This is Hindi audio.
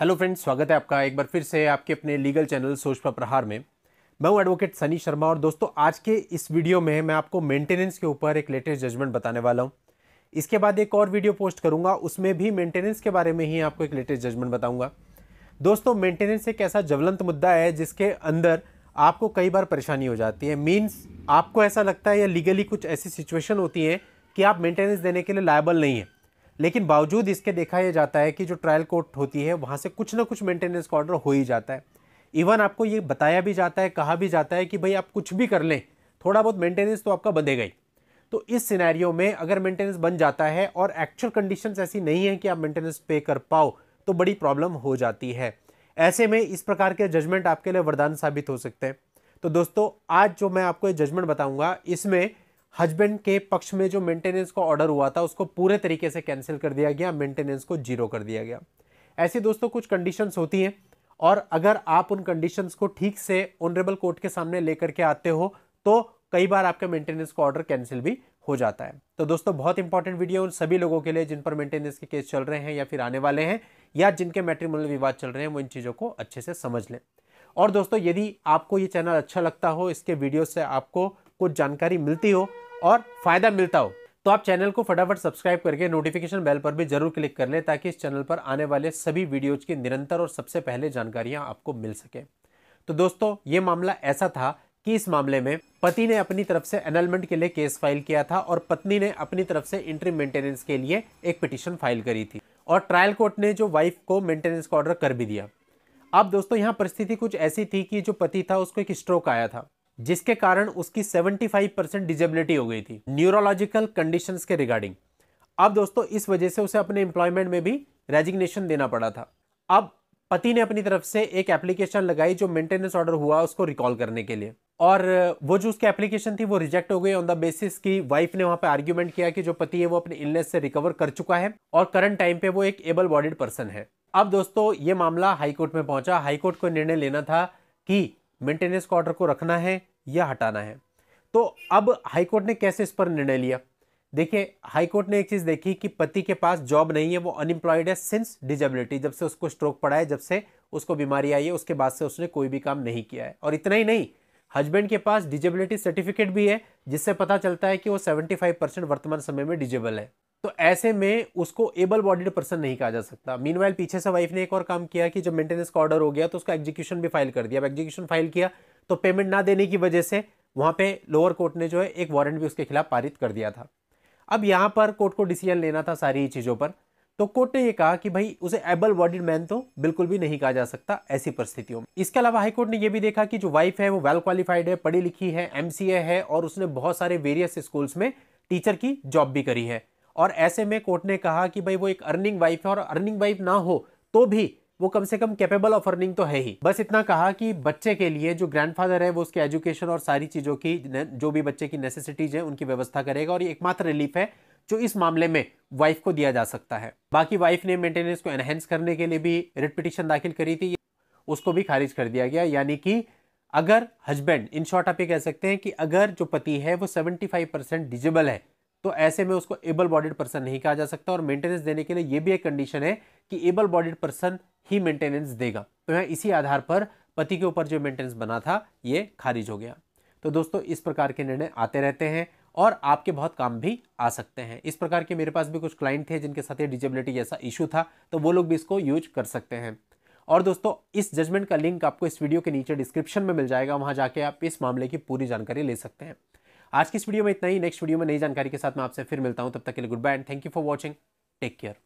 हेलो फ्रेंड्स स्वागत है आपका एक बार फिर से आपके अपने लीगल चैनल सोच पर प्रहार में मैं हूं एडवोकेट सनी शर्मा और दोस्तों आज के इस वीडियो में मैं आपको मेंटेनेंस के ऊपर एक लेटेस्ट जजमेंट बताने वाला हूं इसके बाद एक और वीडियो पोस्ट करूंगा उसमें भी मेंटेनेंस के बारे में ही आपको एक लेटेस्ट जजमेंट बताऊँगा दोस्तों मेंटेनेंस एक ऐसा ज्वलंत मुद्दा है जिसके अंदर आपको कई बार परेशानी हो जाती है मीन्स आपको ऐसा लगता है या लीगली कुछ ऐसी सिचुएशन होती है कि आप मेंटेनेंस देने के लिए लायबल नहीं है लेकिन बावजूद इसके देखा यह जाता है कि जो ट्रायल कोर्ट होती है वहाँ से कुछ ना कुछ मेंटेनेंस का ऑर्डर हो ही जाता है इवन आपको ये बताया भी जाता है कहा भी जाता है कि भाई आप कुछ भी कर लें थोड़ा बहुत मेंटेनेंस तो आपका बंधेगा ही तो इस सिनेरियो में अगर मेंटेनेंस बन जाता है और एक्चुअल कंडीशंस ऐसी नहीं है कि आप मेंटेनेंस पे कर पाओ तो बड़ी प्रॉब्लम हो जाती है ऐसे में इस प्रकार के जजमेंट आपके लिए वरदान साबित हो सकते हैं तो दोस्तों आज जो मैं आपको ये जजमेंट बताऊंगा इसमें हस्बैंड के पक्ष में जो मेंटेनेंस का ऑर्डर हुआ था उसको पूरे तरीके से कैंसिल कर दिया गया मेंटेनेंस को जीरो कर दिया गया ऐसी दोस्तों कुछ कंडीशंस होती हैं और अगर आप उन कंडीशंस को ठीक से ऑनरेबल कोर्ट के सामने लेकर के आते हो तो कई बार आपका मेंटेनेंस का ऑर्डर कैंसिल भी हो जाता है तो दोस्तों बहुत इंपॉर्टेंट वीडियो उन सभी लोगों के लिए जिन पर मेंटेनेंस के केस चल रहे हैं या फिर आने वाले हैं या जिनके मैट्रिमोनियल विवाद चल रहे हैं वो इन चीज़ों को अच्छे से समझ लें और दोस्तों यदि आपको ये चैनल अच्छा लगता हो इसके वीडियो से आपको कुछ जानकारी मिलती हो और फायदा मिलता हो तो आप चैनल को फटाफट सब्सक्राइब करके नोटिफिकेशन बेल पर भी जरूर क्लिक कर लें ताकि इस चैनल पर आने वाले सभी वीडियोज की निरंतर और सबसे पहले जानकारियां आपको मिल सके तो दोस्तों ये मामला ऐसा था कि इस मामले में पति ने अपनी तरफ से एनलमेंट के लिए केस फाइल किया था और पत्नी ने अपनी तरफ से इंट्री मेंटेनेंस के लिए एक पिटिशन फाइल करी थी और ट्रायल कोर्ट ने जो वाइफ को मेंटेनेंस का ऑर्डर कर भी दिया अब दोस्तों यहाँ परिस्थिति कुछ ऐसी थी कि जो पति था उसको एक स्ट्रोक आया था जिसके कारण उसकी 75 फाइव परसेंट डिजेबिलिटी हो गई थी न्यूरोलॉजिकल कंडीशंस के रिगार्डिंग अब दोस्तों इस वजह से उसे अपने एम्प्लॉयमेंट में भी रेजिग्नेशन देना पड़ा था अब पति ने अपनी तरफ से एक एप्लीकेशन लगाई जो मेंटेनेंस ऑर्डर हुआ उसको रिकॉल करने के लिए और वो जो उसकी एप्लीकेशन थी वो रिजेक्ट हो गई ऑन द बेसिस की वाइफ ने वहां पर आर्ग्यूमेंट किया कि जो पति है वो अपने इलनेस से रिकवर कर चुका है और करंट टाइम पे वो एक एबल बॉडीड पर्सन है अब दोस्तों ये मामला हाईकोर्ट में पहुंचा हाईकोर्ट को निर्णय लेना था कि मेंटेनेंस का ऑर्डर को रखना है या हटाना है तो अब हाईकोर्ट ने कैसे इस पर निर्णय लिया देखिए हाईकोर्ट ने एक चीज़ देखी कि पति के पास जॉब नहीं है वो अनएम्प्लॉयड है सिंस डिजेबिलिटी जब से उसको स्ट्रोक पड़ा है जब से उसको बीमारी आई है उसके बाद से उसने कोई भी काम नहीं किया है और इतना ही नहीं हस्बैंड के पास डिजेबिलिटी सर्टिफिकेट भी है जिससे पता चलता है कि वो 75 परसेंट वर्तमान समय में डिजेबल है तो ऐसे में उसको एबल बॉडीड पर्सन नहीं कहा जा सकता मीन पीछे से वाइफ ने एक और काम किया कि जब मेंटेनेंस का ऑर्डर हो गया तो उसका एग्जीक्यूशन भी फाइल कर दिया अब एग्जीक्यूशन फाइल किया तो पेमेंट ना देने की वजह से वहाँ पे लोअर कोर्ट ने जो है एक वारंट भी उसके खिलाफ पारित कर दिया था अब यहाँ पर कोर्ट को डिसीजन लेना था सारी चीज़ों पर तो कोर्ट ने यह कहा कि भाई उसे एबल बॉडीड मैन तो बिल्कुल भी नहीं कहा जा सकता ऐसी परिस्थितियों में इसके अलावा हाईकोर्ट ने यह भी देखा कि जो वाइफ है वो वेल क्वालिफाइड है पढ़ी लिखी है एम है और उसने बहुत सारे वेरियस स्कूल्स में टीचर की जॉब भी करी है और ऐसे में कोर्ट ने कहा कि भाई वो एक अर्निंग वाइफ है और अर्निंग वाइफ ना हो तो भी वो कम से कम कैपेबल ऑफ अर्निंग तो है ही बस इतना कहा कि बच्चे के लिए जो ग्रैंडफादर है वो उसके एजुकेशन और सारी चीज़ों की जो भी बच्चे की नेसेसिटीज है उनकी व्यवस्था करेगा और ये एकमात्र रिलीफ है जो इस मामले में वाइफ को दिया जा सकता है बाकी वाइफ ने मेंटेनेंस को एनहेंस करने के लिए भी रिट पिटिशन दाखिल करी थी उसको भी खारिज कर दिया गया यानी कि अगर हस्बैंड इन शॉर्ट आप ये कह सकते हैं कि अगर जो पति है वो 75 परसेंट डिजिबल है तो ऐसे में उसको एबल बॉडीड पर्सन नहीं कहा जा सकता और मेंटेनेंस देने के लिए यह भी एक कंडीशन है कि एबल बॉडीड पर्सन ही मेंटेनेंस देगा तो यहाँ इसी आधार पर पति के ऊपर जो मेंटेनेंस बना था ये खारिज हो गया तो दोस्तों इस प्रकार के निर्णय आते रहते हैं और आपके बहुत काम भी आ सकते हैं इस प्रकार के मेरे पास भी कुछ क्लाइंट थे जिनके साथ ये डिजेबिलिटी जैसा इशू था तो वो लोग भी इसको यूज कर सकते हैं और दोस्तों इस जजमेंट का लिंक आपको इस वीडियो के नीचे डिस्क्रिप्शन में मिल जाएगा वहाँ जाके आप इस मामले की पूरी जानकारी ले सकते हैं आज की इस वीडियो में इतना ही नेक्स्ट वीडियो में नई जानकारी के साथ मैं आपसे फिर मिलता हूँ तब तक के लिए good bye and thank you for watching take care